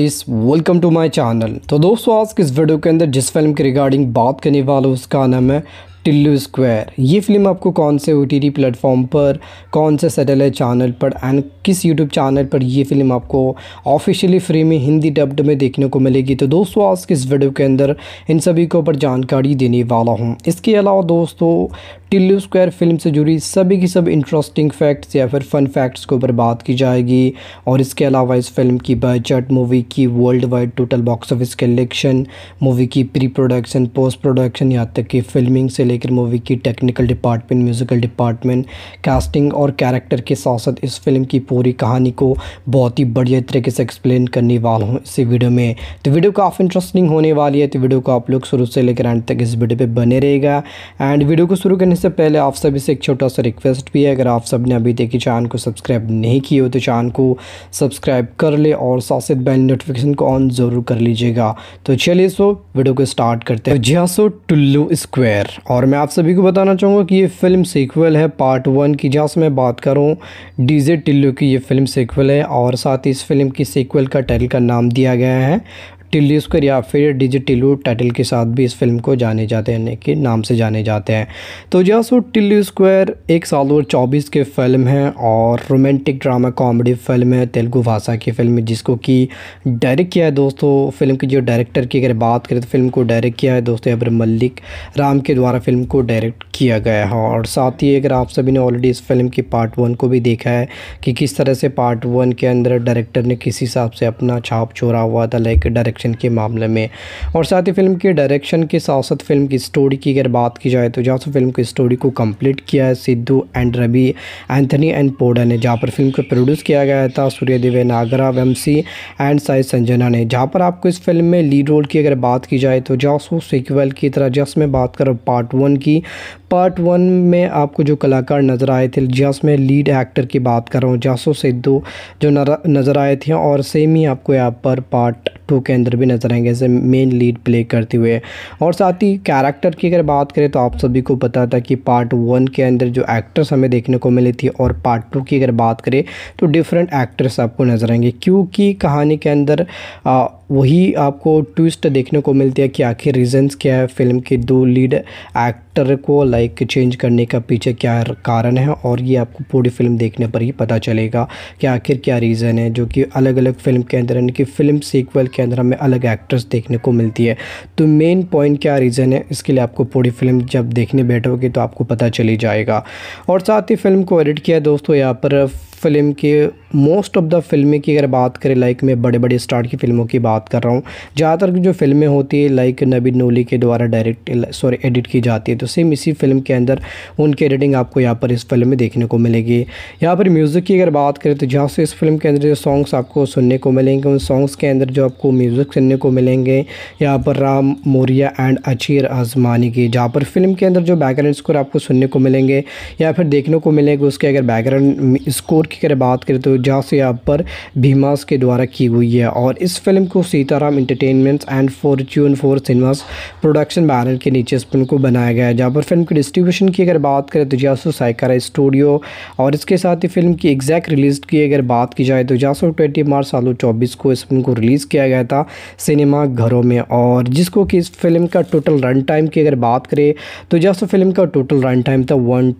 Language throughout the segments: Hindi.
इस वेलकम टू माय चैनल तो दोस्तों आज की इस वीडियो के अंदर जिस फिल्म के रिगार्डिंग बात करने वाला उसका नाम है टिल्लू स्क्वायर ये फिल्म आपको कौन से ओ टी टी प्लेटफॉर्म पर कौन से सैटेलाइट चैनल पर एंड किस यूट्यूब चैनल पर ये फिल्म आपको ऑफिशियली फ्री में हिंदी डब्ड में देखने को मिलेगी तो दोस्तों आज के इस वीडियो के अंदर इन सभी के ऊपर जानकारी देने वाला हूँ इसके अलावा दोस्तों टिल्लू स्क्वायर फिल्म से जुड़ी सभी की सब इंटरेस्टिंग फैक्ट्स या फिर फन फैक्ट्स के ऊपर बात की जाएगी और इसके अलावा इस फिल्म की बजट मूवी की world wide total box office collection movie की प्री प्रोडक्शन पोस्ट प्रोडक्शन यहाँ तक कि फिल्मिंग से लेकर मूवी की technical department musical department casting और कैरेक्टर के साथ साथ इस फिल्म की पूरी कहानी को बहुत ही बढ़िया तरीके से एक्सप्लेन करने वाला हूँ इसी वीडियो में तो वीडियो काफ़ी इंटरेस्टिंग होने वाली है तो वीडियो को आप लोग शुरू से लेकर एंड तक इस वीडियो पर बने रहेगा एंड वीडियो को शुरू करने से पहले आप सभी से एक छोटा सा रिक्वेस्ट भी है अगर आप सब ने अभी देखी चैनल को सब्सक्राइब नहीं किया हो तो चैनल को सब्सक्राइब कर ले और साथ साथ बेल नोटिफिकेशन को ऑन ज़रूर कर लीजिएगा तो चलिए सो वीडियो को स्टार्ट करते हैं जिया सो टुल्लू स्क्वायर और और मैं आप सभी को बताना चाहूँगा कि ये फ़िल्म सीक्वल है पार्ट वन की जहाँ से मैं बात करूँ डीजे टिल्लू की ये फ़िल्म सीक्वल है और साथ ही इस फिल्म की सीक्वल का टाइटल का नाम दिया गया है टिल्ली स्क्वायर या फिर डिजिटिलू टाइटल के साथ भी इस फिल्म को जाने जाते हैं के नाम से जाने जाते हैं तो जो हाँ, सो टिल्ली स्क्वायर एक साल और चौबीस की फिल्म है और रोमांटिक ड्रामा कॉमेडी फिल्म है तेलुगु भाषा की फिल्म है जिसको कि डायरेक्ट किया है दोस्तों फिल्म की जो डायरेक्टर की अगर बात करें तो फिल्म को डायरेक्ट किया है दोस्तों अबर मल्लिक राम के द्वारा फिल्म को डायरेक्ट किया गया है और साथ ही अगर आप सभी ने ऑलरेडी इस फिल्म की पार्ट वन को भी देखा है कि किस तरह से पार्ट वन के अंदर डायरेक्टर ने किस हिसाब से अपना छाप छोड़ा हुआ था लाइक डायरेक्शन एक्शन के मामले में और साथ ही फिल्म के डायरेक्शन के साथ साथ फिल्म की स्टोरी की अगर बात की जाए तो जहाँ से फिल्म की स्टोरी को कंप्लीट किया है सिद्धू एंड रवि एंथनी एंड पोडा ने जहाँ पर फिल्म को प्रोड्यूस किया गया था सूर्य देवे नागरा वमसी एंड साई संजना ने जहाँ पर आपको इस फिल्म में लीड रोल की अगर बात की जाए तो जासू सिक्वल की तरह जस में बात करो पार्ट वन की पार्ट वन में आपको जो कलाकार नज़र आए थे जहाँ में लीड एक्टर की बात कर रहा हूँ जासो सिद्धू जो नज़र आए थे और सेम ही आपको यहाँ पर पार्ट टू के अंदर भी नज़र आएंगे जैसे मेन लीड प्ले करते हुए और साथ ही कैरेक्टर की अगर बात करें तो आप सभी को पता था कि पार्ट वन के अंदर जो एक्टर्स हमें देखने को मिली थी और पार्ट टू की अगर बात करें तो डिफरेंट एक्टर्स आपको नज़र आएंगे क्योंकि कहानी के अंदर आ, वही आपको ट्विस्ट देखने को मिलती है कि आखिर रीजंस क्या है फिल्म के दो लीड एक्टर को लाइक चेंज करने का पीछे क्या कारण है और ये आपको पूरी फिल्म देखने पर ही पता चलेगा कि आखिर क्या रीज़न है जो कि अलग अलग फिल्म के अंदर यानी कि फिल्म सीक्वल के अंदर हमें अलग एक्ट्रेस देखने को मिलती है तो मेन पॉइंट क्या रीज़न है इसके लिए आपको पूरी फिल्म जब देखने बैठोगे तो आपको पता चली जाएगा और साथ ही फिल्म को एडिट किया दोस्तों यहाँ पर फिल्म के मोस्ट ऑफ द फिल्में की अगर बात करें लाइक मैं बड़े बड़े स्टार की फिल्मों की बात कर रहा हूँ ज़्यादातर जो फिल्में होती है लाइक नबी नूली के द्वारा डायरेक्ट सॉरी एडिट की जाती है तो सेम इसी फिल्म के अंदर उनकी एडिटिंग आपको यहाँ पर इस फिल्म में देखने को मिलेगी यहाँ पर म्यूज़िक की अगर बात करें तो जहाँ से इस फिल्म के अंदर जो सॉन्ग्स आपको सुनने को मिलेंगे उन सॉन्ग्स के अंदर जो आपको म्यूज़िक सुनने को मिलेंगे यहाँ पर राम मोरिया एंड अचीर आजमानी की जहाँ पर फिल्म के अंदर जो बैकग्राउंड स्कोर आपको सुनने को मिलेंगे या फिर देखने को मिलेंगे उसके अगर बैकग्राउंड स्कोर की अगर बात करें तो जहाँ से आप पर भीमास के द्वारा की हुई है और इस फिल्म को Sitaram entertainments and fortune four cinemas production banner के नीचे इस फिल्म को बनाया गया है जहाँ पर फिल्म की डिस्ट्रीब्यूशन की अगर बात करें तो जासो साइकारा स्टूडियो और इसके साथ ही फिल्म की एग्जैक्ट रिलीज़ की अगर बात की जाए तो जासो ट्वेंटी मार्च साल चौबीस को इस फिल्म को रिलीज़ किया गया था सिनेमा घरों में और जिसको कि इस फिल्म का टोटल रन टाइम की अगर बात करें तो जासो फिल्म का टोटल रन टाइम था वन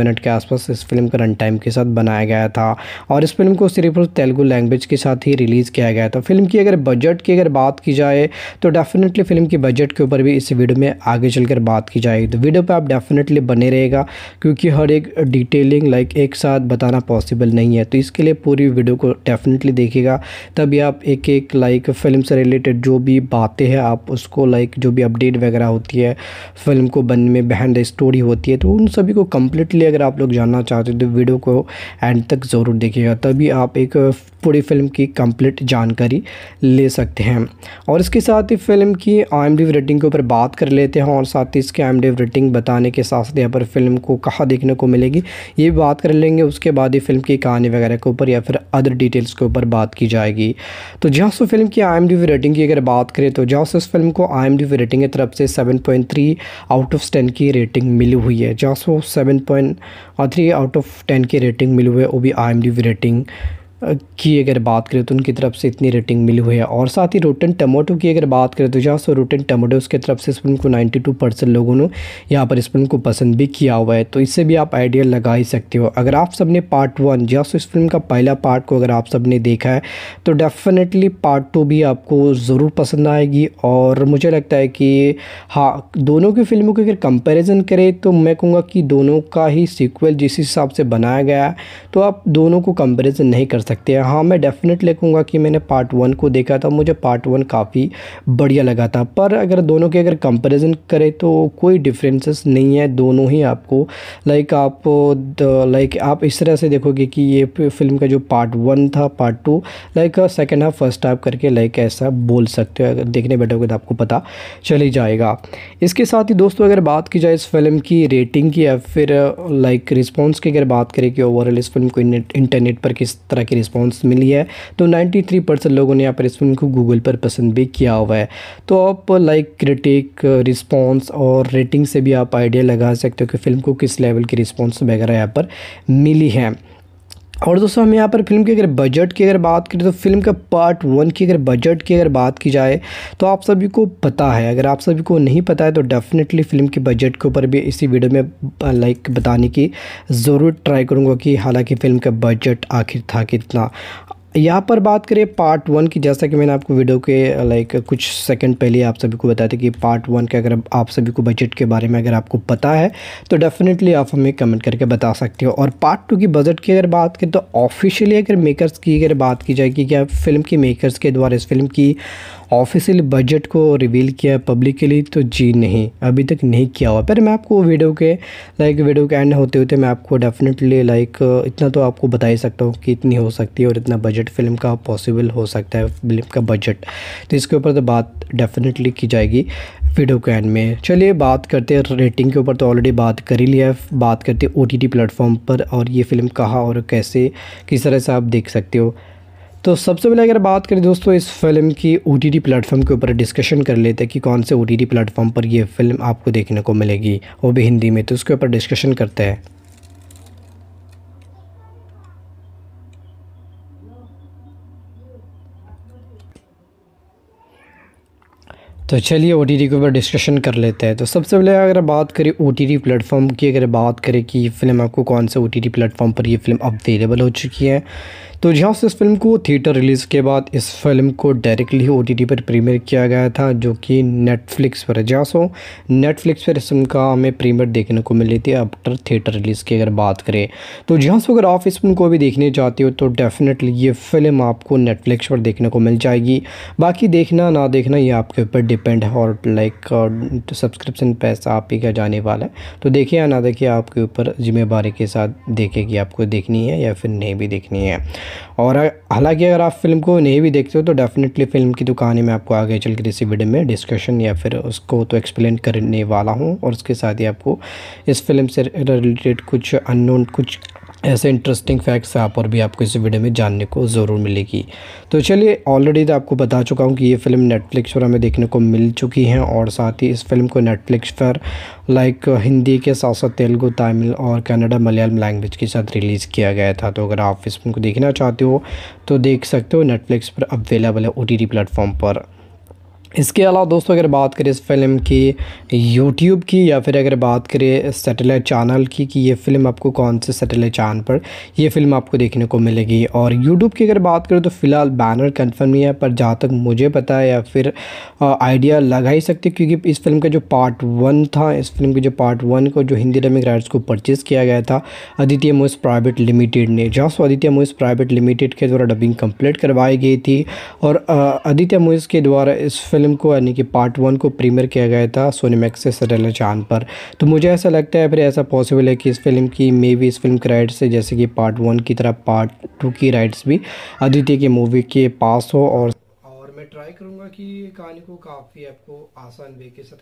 मिनट के आसपास इस फिल्म का रन टाइम के साथ बनाया गया था और इस फिल्म को सिर्फ और तेलुगु लैंग्वेज के साथ ही रिलीज़ किया गया था फिल्म की अगर बजट की अगर बात की जाए तो डेफिनेटली फिल्म की बजट के ऊपर भी इस वीडियो में आगे चलकर बात की जाएगी तो वीडियो पर आप डेफिनेटली बने रहेगा क्योंकि हर एक डिटेलिंग लाइक एक साथ बताना पॉसिबल नहीं है तो इसके लिए पूरी वीडियो को डेफिनेटली देखिएगा तभी आप एक एक लाइक फिल्म से रिलेटेड जो भी बातें हैं आप उसको लाइक जो भी अपडेट वगैरह होती है फिल्म को बनने में बहन स्टोरी होती है तो उन सभी को कम्प्लीटली अगर आप लोग जानना चाहते हो तो वीडियो को एंड तक तक ज़रूर देखिएगा तभी आप एक पूरी फिल्म की कंप्लीट जानकारी ले सकते हैं और इसके साथ ही फिल्म की आई रेटिंग के ऊपर बात कर लेते हैं और साथ ही इसके आई रेटिंग बताने के साथ साथ यहाँ पर फिल्म को कहाँ देखने को मिलेगी ये भी बात कर लेंगे उसके बाद ही फिल्म की कहानी वगैरह के ऊपर या फिर अदर डिटेल्स के ऊपर बात की जाएगी तो जहाँ से फिल्म की आई रेटिंग की अगर बात करें तो जहाँ से इस फिल्म को आई रेटिंग की तरफ से सेवन आउट ऑफ टेन की रेटिंग मिली हुई है जहाँ से सेवन आउट ऑफ टेन की रेटिंग मिली हुई है वो भी आई एम डी रेटिंग की अगर बात करें तो उनकी तरफ से इतनी रेटिंग मिली हुई है और साथ ही रोटेन टमाटो की अगर बात करें तो जहाँ सो रोटेन टमाटो उसके तरफ से इस फिल्म को 92 परसेंट लोगों ने यहाँ पर इस फिल्म को पसंद भी किया हुआ है तो इससे भी आप आइडिया लगा ही सकते हो अगर आप सब ने पार्ट वन जहाँ सो इस फिल्म का पहला पार्ट को अगर आप सब ने देखा है तो डेफिनेटली पार्ट टू भी आपको ज़रूर पसंद आएगी और मुझे लगता है कि हाँ दोनों की फिल्मों की अगर कंपेरिजन करें तो मैं कहूँगा कि दोनों का ही सीक्वल जिस हिसाब से बनाया गया है तो आप दोनों को कंपेरिजन नहीं कर सकते सकते हैं हाँ मैं डेफिनेटली कहूँगा कि मैंने पार्ट वन को देखा था मुझे पार्ट वन काफ़ी बढ़िया लगा था पर अगर दोनों के अगर कंपेरिजन करें तो कोई डिफरेंसेस नहीं है दोनों ही आपको लाइक आप लाइक आप इस तरह से देखोगे कि ये फिल्म का जो पार्ट वन था part two like second half first half करके लाइक ऐसा बोल सकते हो अगर देखने बैठोगे तो आपको पता चल ही जाएगा इसके साथ ही दोस्तों अगर बात की जाए इस फिल्म की रेटिंग की या फिर लाइक रिस्पॉन्स की अगर बात करें कि ओवरऑल इस फिल्म को इंटरनेट पर किस तरह की रिस्पॉन्स मिली है तो 93 परसेंट लोगों ने यहाँ पर इस फिल्म को गूगल पर पसंद भी किया हुआ है तो आप लाइक क्रिटिक रिस्पॉन्स और रेटिंग से भी आप आइडिया लगा सकते हो कि फ़िल्म को किस लेवल की रिस्पॉन्स वगैरह यहाँ पर मिली है और दोस्तों हम यहाँ पर फिल्म के अगर बजट की अगर बात करें तो फिल्म का पार्ट वन की अगर बजट की अगर बात की जाए तो आप सभी को पता है अगर आप सभी को नहीं पता है तो डेफिनेटली फिल्म के बजट के ऊपर भी इसी वीडियो में लाइक बताने की ज़रूर ट्राई करूँगा कि हालांकि फ़िल्म का बजट आखिर था कितना यहाँ पर बात करें पार्ट वन की जैसा कि मैंने आपको वीडियो के लाइक कुछ सेकंड पहले आप सभी को बताया था कि पार्ट वन के अगर आप सभी को बजट के बारे में अगर आपको पता है तो डेफिनेटली आप हमें कमेंट करके बता सकते हो और पार्ट टू की बजट की अगर बात करें तो ऑफिशियली अगर मेकर्स की अगर बात की जाए कि क्या फिल्म के मेकर्स के द्वारा इस फिल्म की ऑफिशियल बजट को रिवील किया है पब्लिकली तो जी नहीं अभी तक नहीं किया हुआ पर मैं आपको वीडियो के लाइक वीडियो के एंड होते होते मैं आपको डेफिनेटली लाइक इतना तो आपको बता ही सकता हूँ कि इतनी हो सकती है और इतना बजट फिल्म का पॉसिबल हो सकता है फिल्म का बजट तो इसके ऊपर तो बात डेफिनेटली की जाएगी वीडियो के एंड में चलिए बात करते हैं रेटिंग के ऊपर तो ऑलरेडी बात कर ही लिया है बात करते हैं ओ टी प्लेटफॉर्म पर और ये फिल्म कहाँ और कैसे किस तरह से आप देख सकते हो तो सबसे पहले अगर बात करें दोस्तों इस फिल्म की ओ टी टी प्लेटफॉर्म के ऊपर डिस्कशन कर लेते हैं कि कौन से ओ टी प्लेटफॉर्म पर यह फ़िल्म आपको देखने को मिलेगी वो भी हिंदी में तो उसके ऊपर डिस्कशन करते हैं तो चलिए ओ के ऊपर डिस्कशन कर लेते हैं तो सबसे पहले अगर बात करें ओ टी प्लेटफॉर्म की अगर बात करें कि फिल्म आपको कौन से ओ टी प्लेटफॉर्म पर ये फिल्म अवेलेबल हो चुकी है तो जहाँ से इस फिल्म को थिएटर रिलीज़ के बाद इस फिल्म को डायरेक्टली ओ टी पर प्रीमियर किया गया था जो कि नेटफ्लिक्स पर जहाँ सो नेटफ्लिक्स पर इस फिल्म का हमें प्रीमियर देखने को मिली थी आफ्टर थिएटर रिलीज़ की अगर बात करें तो जी से हाँ, सो अगर आप इस फिल्म को भी देखने चाहते हो तो डेफिनेटली ये फिल्म आपको नेटफ्लिक्स पर देखने को मिल जाएगी बाकी देखना ना देखना ये आपके ऊपर डिपेंड है और लाइक तो सब्सक्रिप्शन पैसा आप ही का जाने वाला है तो देखिए या ना देखिए आपके ऊपर जिम्मेबारी के साथ देखेगी आपको देखनी है या फिर नहीं भी देखनी है और हालांकि अगर आप फिल्म को नहीं भी देखते हो तो डेफिनेटली फिल्म की तो कहानी मैं आपको आगे चल के इसी वीडियो में डिस्कशन या फिर उसको तो एक्सप्लेन करने वाला हूँ और उसके साथ ही आपको इस फिल्म से रिलेटेड कुछ अननोन कुछ ऐसे इंटरेस्टिंग फैक्ट्स यहाँ पर भी आपको इस वीडियो में जानने को ज़रूर मिलेगी तो चलिए ऑलरेडी तो आपको बता चुका हूँ कि ये फिल्म नेटफ्लिक्स पर हमें देखने को मिल चुकी है और साथ ही इस फिल्म को नेटफ्लिक्स पर लाइक हिंदी के साथ साथ तेलुगू तमिल और कन्नडा मलयालम लैंग्वेज के साथ रिलीज़ किया गया था तो अगर आप इस फिल्म को देखना चाहते हो तो देख सकते हो नेटफ्लिक्स पर अवेलेबल है ओ प्लेटफॉर्म पर इसके अलावा दोस्तों अगर बात करें इस फिल्म की यूट्यूब की या फिर अगर बात करें सैटेलाइट चैनल की कि ये फ़िल्म आपको कौन से सैटेलाइट चैनल पर ये फिल्म आपको देखने को मिलेगी और यूट्यूब की अगर बात करें तो फ़िलहाल बैनर कंफर्म नहीं है पर जहाँ तक मुझे पता है या फिर आइडिया लगा ही सकते क्योंकि इस फिल्म का जो पार्ट वन था इस फिल्म के जो पार्ट वन को जो हिंदी डमिक राइट्स को परचेज़ किया गया था आदित्य मोइस प्राइवेट लिमिटेड ने जहाँ सो आदित्य मोस प्राइवेट लिमिटेड के द्वारा डबिंग कम्प्लीट करवाई गई थी और आदित्य मोइस के द्वारा इस फिल्म फिल्म को यानी कि पार्ट वन को प्रीमियर किया गया था सोनीमैक्स से सरेला चांद पर तो मुझे ऐसा लगता है फिर ऐसा पॉसिबल है कि इस फिल्म की मे बी इस फिल्म की राइट्स से जैसे कि पार्ट वन की तरह पार्ट टू की राइट्स भी अदिति की मूवी के पास हो और और मैं ट्राई करूँगा कि कहानी को काफ़ी आपको आसान वे के साथ